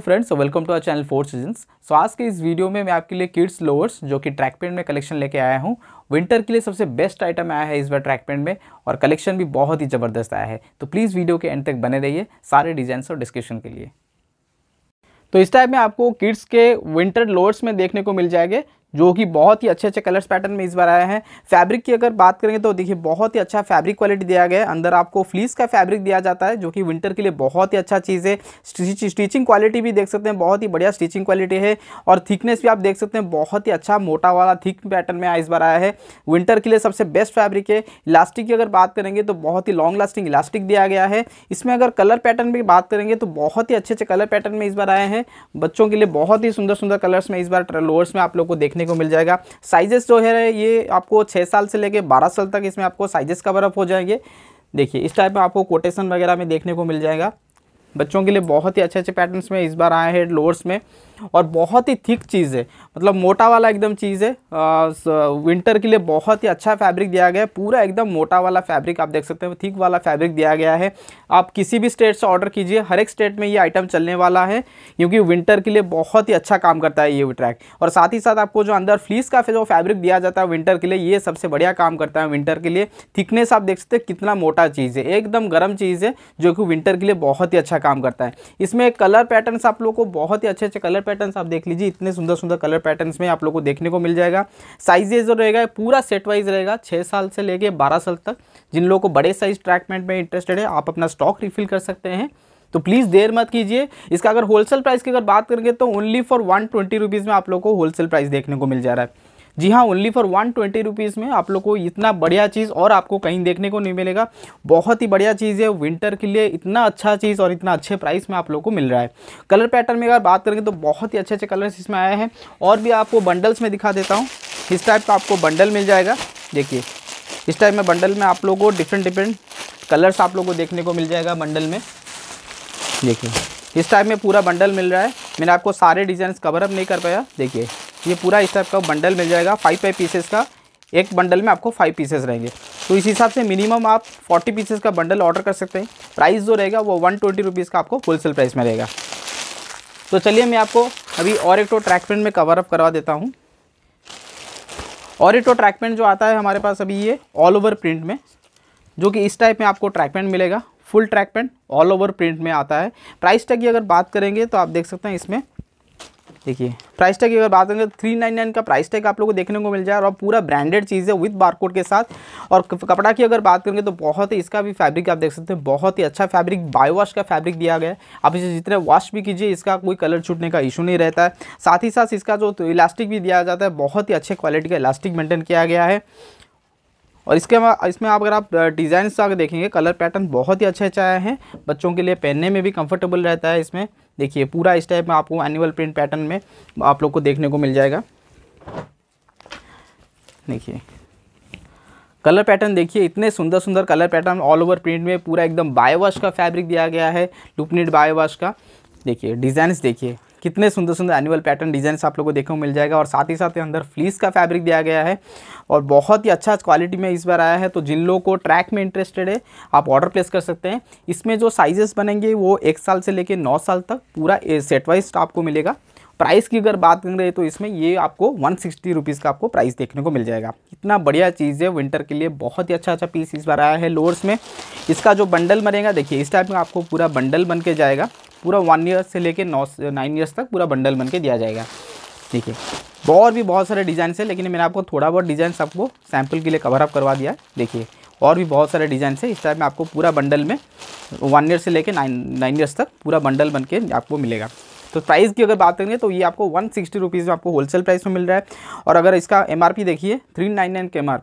तो friends welcome to our channel four seasons so आज के इस वीडियो में मैं आपके लिए किड्स लोअर्स जो कि ट्रैक पेंट में कलेक्शन लेके आया हूँ विंटर के लिए सबसे बेस्ट आइटम आया है इस बार ट्रैक पेंट में और कलेक्शन भी बहुत ही ज़बरदस्त आया है तो प्लीज़ वीडियो के एंड तक बने रहिए सारे डिजाइन और डिस्क्रिप्शन के लिए तो इस टाइप में आपको किड्स के विंटर लोअर्स में देखने को मिल जाएंगे जो कि बहुत ही अच्छे अच्छे कलर्स पैटर्न में इस बार आए हैं फैब्रिक की अगर बात करेंगे तो देखिए बहुत ही अच्छा फैब्रिक क्वालिटी दिया गया है अंदर आपको फ्लीस का फैब्रिक दिया जाता है जो कि विंटर के लिए बहुत ही अच्छा चीज़ है स्टिचिंग क्वालिटी भी देख सकते हैं बहुत ही बढ़िया स्टिचिंग क्वालिटी है और थिकनेस भी आप देख सकते हैं बहुत ही अच्छा मोटा वाला थिक पैटर्न में इस बार आया है विंटर के लिए सबसे बेस्ट फैब्रिक है इलास्टिक की अगर बात करेंगे तो बहुत ही लॉन्ग लास्टिंग इलास्टिक दिया गया है इसमें अगर कलर पैटर्न की बात करेंगे तो बहुत ही अच्छे अच्छे कलर पैटर्न में इस बार आए हैं बच्चों के लिए बहुत ही सुंदर सुंदर कलर्स में इस बार लोअर्स में आप लोग को देखने देखने को मिल जाएगा साइजेस जो है ये आपको छः साल से लेके बारह साल तक इसमें आपको साइजेस कवर अप हो जाएंगे देखिए इस टाइप में आपको कोटेशन वगैरह में देखने को मिल जाएगा बच्चों के लिए बहुत ही अच्छे अच्छे पैटर्न्स में इस बार आए हैं लोअर्स में और बहुत ही थिक चीज़ है मतलब मोटा वाला एकदम चीज़ है विंटर के लिए बहुत ही अच्छा फैब्रिक दिया गया है पूरा एकदम मोटा वाला फैब्रिक आप देख सकते हैं थिक वाला फैब्रिक दिया गया है आप किसी भी स्टेट से ऑर्डर कीजिए हर एक स्टेट में ये आइटम चलने वाला है क्योंकि विंटर के लिए बहुत ही अच्छा काम करता है ये ट्रैक और साथ ही साथ आपको जो अंदर फ्लीस का जो फैब्रिक दिया जाता है विंटर के लिए ये सबसे बढ़िया काम करता है विंटर के लिए थिकनेस आप देख सकते हैं कितना मोटा चीज़ है एकदम गर्म चीज़ है जो कि विंटर के लिए बहुत ही अच्छा काम करता है इसमें कलर पैटर्न आप लोग को बहुत ही अच्छे अच्छे कलर पैटर्न आप देख लीजिए इतने सुंदर सुंदर कलर पैटर्न में आप लोग को देखने को मिल जाएगा साइजेज जो रहेगा पूरा सेट वाइज रहेगा छः साल से लेके बारह साल तक जिन लोगों को बड़े साइज ट्रैक पैंट में इंटरेस्टेड है आप अपना स्टॉक रिफिल कर सकते हैं तो प्लीज़ देर मत कीजिए इसका अगर होलसेल प्राइस की अगर बात करेंगे तो only for one twenty rupees में आप लोग को होलसेल प्राइस देखने को मिल जा रहा है जी हाँ only for one twenty rupees में आप लोग को इतना बढ़िया चीज़ और आपको कहीं देखने को नहीं मिलेगा बहुत ही बढ़िया चीज़ है विंटर के लिए इतना अच्छा चीज़ और इतना अच्छे प्राइस में आप लोग को मिल रहा है कलर पैटर्न में अगर बात करेंगे तो बहुत ही अच्छे अच्छे कलर्स इसमें आए हैं और भी आपको बंडल्स में दिखा देता हूँ इस टाइप का आपको बंडल मिल जाएगा देखिए इस टाइप में बंडल में आप लोगों को डिफरेंट डिफरेंट कलर्स आप लोग को देखने को मिल जाएगा बंडल में देखिए इस टाइप में पूरा बंडल मिल रहा है मैंने आपको सारे डिज़ाइन कवर अप नहीं कर पाया देखिए ये पूरा इस टाइप का बंडल मिल जाएगा फाइव फाइव पीसेस का एक बंडल में आपको फाइव पीसेस रहेंगे तो इस हिसाब से मिनिमम आप फोर्टी पीसेस का बंडल ऑर्डर कर सकते हैं प्राइस जो रहेगा वो वन ट्वेंटी रुपीज़ का आपको होलसेल प्राइस में रहेगा तो चलिए मैं आपको अभी और एक तो ट्रैक पेंट में कवर अप करवा देता हूँ और एक तो ट्रैक पेंट जो आता है हमारे पास अभी ये ऑल ओवर प्रिंट में जो कि इस टाइप में आपको ट्रैक पेंट मिलेगा full track pant all over print में आता है प्राइस टैग की अगर बात करेंगे तो आप देख सकते हैं इसमें देखिए प्राइस टैग की अगर बात करेंगे तो थ्री नाइन नाइन का प्राइस टैग आप लोग को देखने को मिल जाए और पूरा ब्रांडेड चीज़ है विद बारकोड के साथ और कपड़ा की अगर बात करेंगे तो बहुत ही इसका भी फैब्रिक आप देख सकते हैं बहुत ही अच्छा फैब्रिक बायोवाश का फैब्रिक दिया गया है आप इसे जितने वॉश भी कीजिए इसका कोई कलर छूटने का इशू नहीं रहता है साथ ही साथ इसका जो इलास्टिक तो भी दिया जाता है बहुत ही अच्छे क्वालिटी का इलास्टिक मेंटेन किया गया है और इसके इसमें आप अगर आप डिज़ाइन अगर तो देखेंगे कलर पैटर्न बहुत ही अच्छे अच्छे आए हैं बच्चों के लिए पहनने में भी कंफर्टेबल रहता है इसमें देखिए पूरा इस टाइप में आपको एनुअल प्रिंट पैटर्न में आप लोग को देखने को मिल जाएगा देखिए कलर पैटर्न देखिए इतने सुंदर सुंदर colour pattern all over print में पूरा एकदम बायोवाश का फैब्रिक दिया गया है लुपनिट बायोवाश का देखिए डिज़ाइंस देखिए कितने सुंदर सुंदर एनुअल पैटर्न डिज़ाइन आप लोगों को देखने को मिल जाएगा और साथ ही साथ अंदर फ्लीस का फैब्रिक दिया गया है और बहुत ही अच्छा क्वालिटी में इस बार आया है तो जिन लोगों को ट्रैक में इंटरेस्टेड है आप ऑर्डर प्लेस कर सकते हैं इसमें जो साइजेस बनेंगे वो एक साल से लेकर नौ साल तक पूरा सेट वाइज आपको मिलेगा प्राइस की अगर बात करें रहे तो इसमें ये आपको वन सिक्सटी रुपीज़ का आपको प्राइस देखने को मिल जाएगा इतना बढ़िया चीज़ है विंटर के लिए बहुत ही अच्छा अच्छा पीस इस बार आया है लोअर्स में इसका जो बंडल बनेगा देखिए इस टाइप में आपको पूरा बंडल बन के जाएगा पूरा वन ईयर से लेके नौ नाइन ईयर्स तक पूरा बंडल बन के दिया जाएगा ठीक है और भी बहुत सारे डिज़ाइन है लेकिन मैंने आपको थोड़ा बहुत डिज़ाइन आपको सैम्पल के लिए कवर अप करवा दिया है देखिए और भी बहुत सारे डिज़ाइन है इस टाइप में आपको पूरा बंडल में वन ईयर से लेके नाइन नाइन ईयर्स तक पूरा बंडल बन के आपको मिलेगा तो प्राइस की अगर बात करेंगे तो ये आपको वन सिक्सटी रुपीज़ में आपको होलसेल प्राइस में मिल रहा है और अगर इसका एम देखिए थ्री नाइन नाइन के एम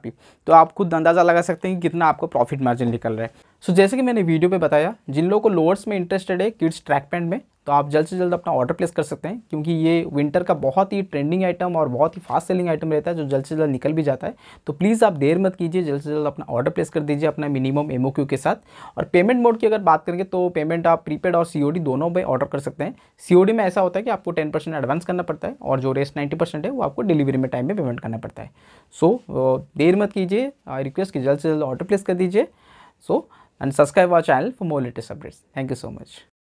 तो आप खुद अंदाज़ा लगा सकते हैं कि कितना आपको प्रॉफिट मार्जिन निकल रहा है सो so, जैसे कि मैंने वीडियो में बताया जिन लोगों को लोअर्स में इंटरेस्टेड है किड्स ट्रैक पैंट में तो आप जल्द से जल्द अपना ऑर्डर प्लेस कर सकते हैं क्योंकि ये विंटर का बहुत ही ट्रेंडिंग आइटम और बहुत ही फास्ट सेलिंग आइटम रहता है जो जल्द से जल्द निकल भी जाता है तो प्लीज़ आप देर मत कीजिए जल्द से जल्द अपना ऑर्डर प्लेस कर दीजिए अपना मिनिमम एम के साथ और पेमेंट मोड की अगर बात करेंगे तो पेमेंट आप प्रीपेड और सी दोनों में ऑर्डर कर सकते हैं सी में ऐसा होता है कि आपको टेन एडवांस करना पड़ता है और जो रेस्ट नाइन्टी है वो आपको डिलीवरी में टाइम में पेमेंट करना पड़ता है सो देर मत कीजिए रिक्वेस्ट कि जल्द से जल्द ऑर्डर प्लेस कर दीजिए so and subscribe our channel for more latest updates thank you so much